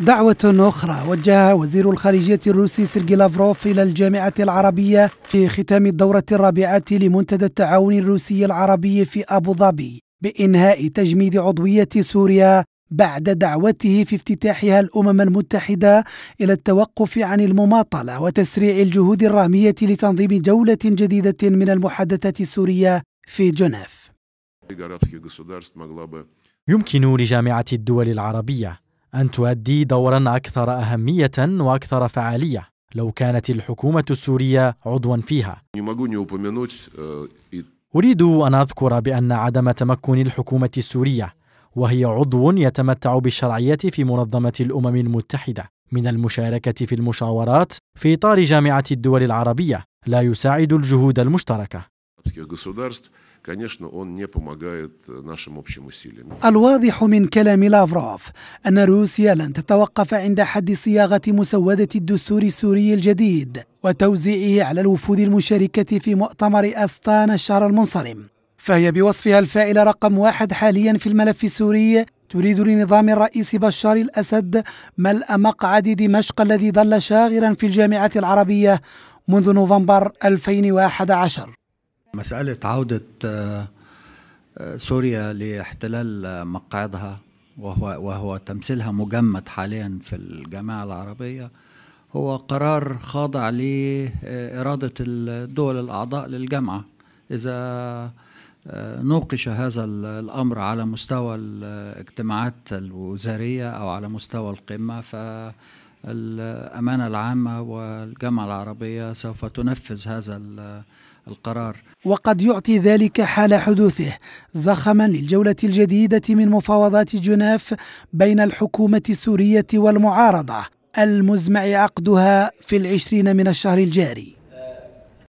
دعوة أخرى وجهها وزير الخارجية الروسي سيرجي لافروف إلى الجامعة العربية في ختام الدورة الرابعة لمنتدى التعاون الروسي العربي في أبو ظبي بإنهاء تجميد عضوية سوريا بعد دعوته في افتتاحها الامم المتحده الى التوقف عن المماطله وتسريع الجهود الراميه لتنظيم جوله جديده من المحادثات السوريه في جنيف يمكن لجامعه الدول العربيه أن تؤدي دورا أكثر أهمية وأكثر فعالية لو كانت الحكومة السورية عضوا فيها э, أريد أن أذكر بأن عدم تمكن الحكومة السورية وهي عضو يتمتع بالشرعية في منظمة الأمم المتحدة من المشاركة في المشاورات في إطار جامعة الدول العربية لا يساعد الجهود المشتركة Э, الواضح من كلام لافروف أن روسيا لن تتوقف عند حد صياغة مسودة الدستور السوري الجديد وتوزيعه على الوفود المشاركة في مؤتمر أستانا الشهر المنصرم فهي بوصفها الفاعل رقم واحد حاليا في الملف السوري تريد لنظام الرئيس بشار الأسد ملء مقعد دمشق الذي ظل شاغرا في الجامعة العربية منذ نوفمبر 2011 مسألة عودة آه، آه، سوريا لاحتلال آه، مقعدها وهو وهو تمثيلها مجمد حاليا في الجامعة العربية هو قرار خاضع لإرادة الدول الأعضاء للجامعة إذا نوقش هذا الأمر على مستوى الاجتماعات الوزارية أو على مستوى القمة ف الأمانة العامة والجامعة العربية سوف تنفذ هذا القرار وقد يعطي ذلك حال حدوثه زخما للجولة الجديدة من مفاوضات جنيف بين الحكومة السورية والمعارضة المزمع عقدها في العشرين من الشهر الجاري